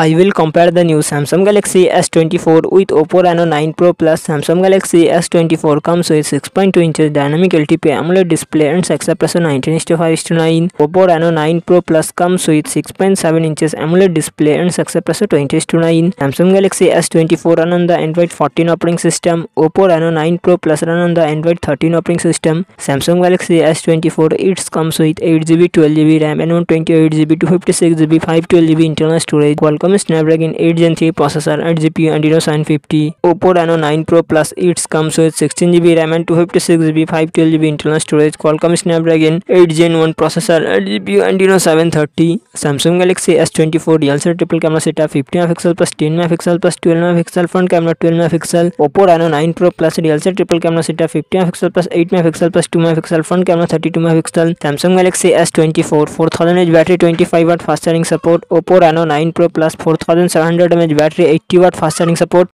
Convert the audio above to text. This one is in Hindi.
I will compare the new Samsung Galaxy S24 with Oppo Reno 9 Pro Plus. Samsung Galaxy S24 comes with 6.2 inches dynamic LTP AMOLED display and success 19:5:9. Oppo Reno 9 Pro Plus comes with 6.7 inches AMOLED display and success 20:9. Samsung Galaxy S24 run on the Android 14 operating system. Oppo Reno 9 Pro Plus run on the Android 13 operating system. Samsung Galaxy S24 it comes with 8GB, 12GB RAM and 128GB, 256GB, 512GB internal storage. Qualcomm Qualcomm Snapdragon eight gen three processor at G P and nine fifty Oppo Reno nine Pro Plus it's comes with sixteen G B RAM and two fifty six G B five twelve G B internal storage Qualcomm Snapdragon eight gen one processor at G P and no seven thirty Samsung Galaxy S twenty four D SLR triple camera setup fifty megapixel plus ten megapixel plus twelve megapixel front camera twelve megapixel Oppo Reno nine Pro Plus D DSLR triple camera setup fifty megapixel plus eight megapixel plus two megapixel front camera thirty two megapixel Samsung Galaxy S twenty four four thousand H battery twenty five watt fast charging support Oppo Reno nine Pro Plus four thousand seven hundred M H battery eighty watt fast charging support